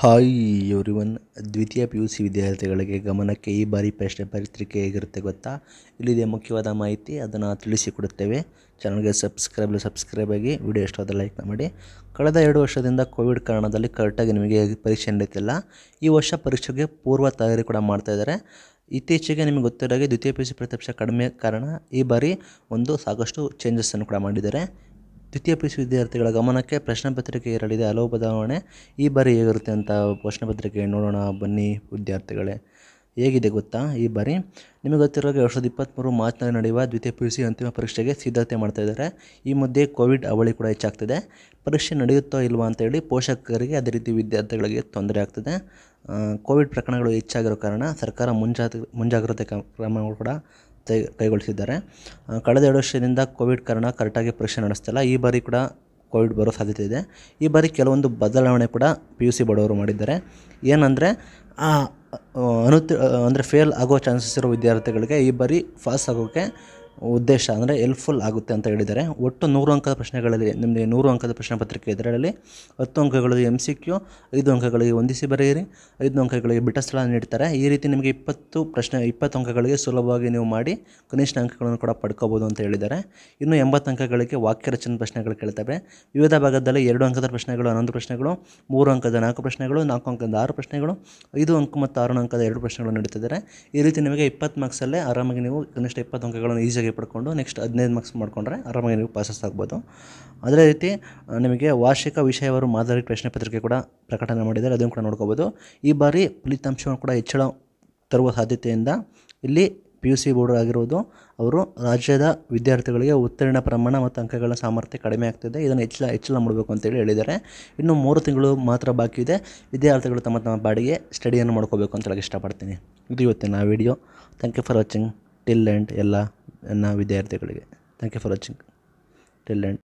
hi everyone ದ್ವಿತೀಯ P U C ವಿದ್ಯಾರ್ಥಿಗಳಿಗೆ ಗಮನಕ್ಕೆ ಈ ಬಾರಿ ಪ್ರಶ್ನೆ ಪತ್ರಿಕೆ ಹೇಗಿರುತ್ತೆ ಗೊತ್ತಾ ಇಲ್ಲಿದೆ ಮುಖ್ಯವಾದ ಮಾಹಿತಿ ಅದನ್ನು ತಿಳಿಸಿಕೊಡುತ್ತೇವೆ ಚಾನಲ್ಗೆ ಸಬ್ಸ್ಕ್ರೈಬ್ ಸಬ್ಸ್ಕ್ರೈಬ್ ಆಗಿ ವಿಡಿಯೋ ಎಷ್ಟಾದ ಲೈಕ್ ಮಾಡಿ ಕಳೆದ ಎರಡು ವರ್ಷದಿಂದ ಕೋವಿಡ್ ಕಾರಣದಲ್ಲಿ ಕರೆಕ್ಟಾಗಿ ನಿಮಗೆ ಪರೀಕ್ಷೆ ನಡೀತಿಲ್ಲ ಈ ವರ್ಷ ಪರೀಕ್ಷೆಗೆ ಪೂರ್ವ ತಯಾರಿ ಕೂಡ ಮಾಡ್ತಾಯಿದ್ದಾರೆ ಇತ್ತೀಚೆಗೆ ನಿಮಗೆ ಗೊತ್ತಿರೋ ಹಾಗೆ ದ್ವಿತೀಯ ಪಿ ಯು ಸಿ ಪ್ರತಿಪಕ್ಷ ಕಡಿಮೆ ಕಾರಣ ಈ ಬಾರಿ ಒಂದು ಸಾಕಷ್ಟು ಚೇಂಜಸ್ಸನ್ನು ಕೂಡ ಮಾಡಿದ್ದಾರೆ ದ್ವಿತೀಯ ಪಿ ಯು ವಿದ್ಯಾರ್ಥಿಗಳ ಗಮನಕ್ಕೆ ಪ್ರಶ್ನೆ ಪತ್ರಿಕೆ ಇರಲಿದೆ ಹಲವು ಬದಲಾವಣೆ ಈ ಬಾರಿ ಹೇಗಿರುತ್ತೆ ಅಂತ ಪ್ರಶ್ನೆ ಪತ್ರಿಕೆ ನೋಡೋಣ ಬನ್ನಿ ವಿದ್ಯಾರ್ಥಿಗಳೇ ಹೇಗಿದೆ ಗೊತ್ತಾ ಈ ಬಾರಿ ನಿಮಗೆ ಗೊತ್ತಿರೋ ಎರಡು ಸಾವಿರದ ಇಪ್ಪತ್ತ್ಮೂರು ಮಾರ್ಚ್ನಲ್ಲಿ ನಡೆಯುವ ದ್ವಿತೀಯ ಪಿ ಯು ಸಿ ಅಂತಿಮ ಪರೀಕ್ಷೆಗೆ ಸಿದ್ಧತೆ ಮಾಡ್ತಾ ಇದ್ದಾರೆ ಈ ಮಧ್ಯೆ ಕೋವಿಡ್ ಅವಳಿ ಕೂಡ ಹೆಚ್ಚಾಗ್ತಿದೆ ಪರೀಕ್ಷೆ ನಡೆಯುತ್ತೋ ಇಲ್ವಾ ಅಂತೇಳಿ ಪೋಷಕರಿಗೆ ಅದೇ ರೀತಿ ವಿದ್ಯಾರ್ಥಿಗಳಿಗೆ ತೊಂದರೆ ಆಗ್ತದೆ ಕೋವಿಡ್ ಪ್ರಕರಣಗಳು ಹೆಚ್ಚಾಗಿರೋ ಕಾರಣ ಸರ್ಕಾರ ಮುಂಜಾತ ಮುಂಜಾಗ್ರತೆ ಕ್ರಮಗಳು ಕೂಡ ತೈ ಕೈಗೊಳಿಸಿದ್ದಾರೆ ಕಳೆದ ಎರಡು ವರ್ಷದಿಂದ ಕೋವಿಡ್ ಕಾರಣ ಕರೆಕ್ಟಾಗಿ ಪರೀಕ್ಷೆ ನಡೆಸ್ತಿಲ್ಲ ಈ ಬಾರಿ ಕೂಡ ಕೋವಿಡ್ ಬರೋ ಸಾಧ್ಯತೆ ಇದೆ ಈ ಬಾರಿ ಕೆಲವೊಂದು ಬದಲಾವಣೆ ಕೂಡ ಪಿ ಯು ಸಿ ಬಡವರು ಮಾಡಿದ್ದಾರೆ ಏನಂದರೆ ಅನು ಅಂದರೆ ಫೇಲ್ ಆಗೋ ಚಾನ್ಸಸ್ ಇರೋ ವಿದ್ಯಾರ್ಥಿಗಳಿಗೆ ಈ ಬಾರಿ ಪಾಸ್ ಆಗೋಕ್ಕೆ ಉದ್ದೇಶ ಅಂದರೆ ಹೆಲ್ಪ್ಫುಲ್ ಆಗುತ್ತೆ ಅಂತ ಹೇಳಿದ್ದಾರೆ ಒಟ್ಟು ನೂರು ಅಂಕದ ಪ್ರಶ್ನೆಗಳಲ್ಲಿ ನಿಮಗೆ ನೂರು ಅಂಕದ ಪ್ರಶ್ನೆ ಪತ್ರಿಕೆ ಇದರಲ್ಲಿ ಹತ್ತು ಅಂಕಗಳು ಎಮ್ ಸಿ ಕ್ಯೂ ಐದು ಅಂಕಗಳಿಗೆ ಹೊಂದಿಸಿ ಬರೆಯಿರಿ ಐದು ಅಂಕಗಳಿಗೆ ಬಿಟ್ಟ ಸ್ಥಳ ನೀಡ್ತಾರೆ ಈ ರೀತಿ ನಿಮಗೆ ಇಪ್ಪತ್ತು ಪ್ರಶ್ನೆ ಇಪ್ಪತ್ತು ಅಂಕಗಳಿಗೆ ಸುಲಭವಾಗಿ ನೀವು ಮಾಡಿ ಕನಿಷ್ಠ ಅಂಕಗಳನ್ನು ಕೂಡ ಪಡ್ಕೋಬೋದು ಅಂತ ಹೇಳಿದ್ದಾರೆ ಇನ್ನು ಎಂಬತ್ತು ಅಂಕಗಳಿಗೆ ವಾಕ್ಯ ರಚನೆ ಪ್ರಶ್ನೆಗಳು ಕೇಳ್ತವೆ ವಿವಿಧ ಭಾಗದಲ್ಲಿ ಎರಡು ಅಂಕದ ಪ್ರಶ್ನೆಗಳು ಹನ್ನೊಂದು ಪ್ರಶ್ನೆಗಳು ಮೂರು ಅಂಕದ ನಾಲ್ಕು ಪ್ರಶ್ನೆಗಳು ನಾಲ್ಕು ಅಂಕದ ಆರು ಪ್ರಶ್ನೆಗಳು ಐದು ಅಂಕ ಮತ್ತು ಆರು ಅಂಕದ ಎರಡು ಪ್ರಶ್ನೆಗಳು ನೀಡುತ್ತಿದ್ದಾರೆ ಈ ರೀತಿ ನಿಮಗೆ ಇಪ್ಪತ್ತು ಮಾರ್ಕ್ಸಲ್ಲೇ ಆರಾಮಾಗಿ ನೀವು ಕನಿಷ್ಠ ಇಪ್ಪತ್ತು ಅಂಕಗಳನ್ನು ಈಸಿಯಾಗಿ ಪಡ್ಕೊಂಡು ನೆಕ್ಸ್ಟ್ ಹದಿನೈದು ಮಾರ್ಕ್ಸ್ ಮಾಡಿಕೊಂಡ್ರೆ ಆರಾಮಾಗಿ ನೀವು ಪಾಸಸ್ ಆಗ್ಬೋದು ಅದೇ ರೀತಿ ನಿಮಗೆ ವಾರ್ಷಿಕ ವಿಷಯವರು ಮಾದರಿ ಪ್ರಶ್ನೆ ಪತ್ರಿಕೆ ಕೂಡ ಪ್ರಕಟಣೆ ಮಾಡಿದ್ದಾರೆ ಅದನ್ನು ಕೂಡ ನೋಡ್ಕೋಬೋದು ಈ ಬಾರಿ ಫಲಿತಾಂಶವನ್ನು ಕೂಡ ಹೆಚ್ಚಳ ತರುವ ಸಾಧ್ಯತೆಯಿಂದ ಇಲ್ಲಿ ಪಿ ಯು ಸಿ ಬೋರ್ಡರ್ ಆಗಿರುವುದು ಅವರು ರಾಜ್ಯದ ವಿದ್ಯಾರ್ಥಿಗಳಿಗೆ ಉತ್ತೀರ್ಣ ಪ್ರಮಾಣ ಮತ್ತು ಅಂಕಗಳ ಸಾಮರ್ಥ್ಯ ಕಡಿಮೆ ಆಗ್ತಿದೆ ಇದನ್ನು ಹೆಚ್ಚಳ ಹೆಚ್ಚಳ ಮಾಡಬೇಕು ಅಂತೇಳಿ ಹೇಳಿದ್ದಾರೆ ಇನ್ನು ಮೂರು ತಿಂಗಳು ಮಾತ್ರ ಬಾಕಿ ಇದೆ ವಿದ್ಯಾರ್ಥಿಗಳು ತಮ್ಮ ತಮ್ಮ ಬಾಡಿಗೆ ಸ್ಟಡಿಯನ್ನು ಮಾಡ್ಕೋಬೇಕು ಅಂತ ಹೇಳಕ್ಕೆ ಇಷ್ಟಪಡ್ತೀನಿ ಇದು ಇವತ್ತಿನ video thank you for watching till end ಎಲ್ಲ ನನ್ನ ವಿದ್ಯಾರ್ಥಿಗಳಿಗೆ thank you for watching till end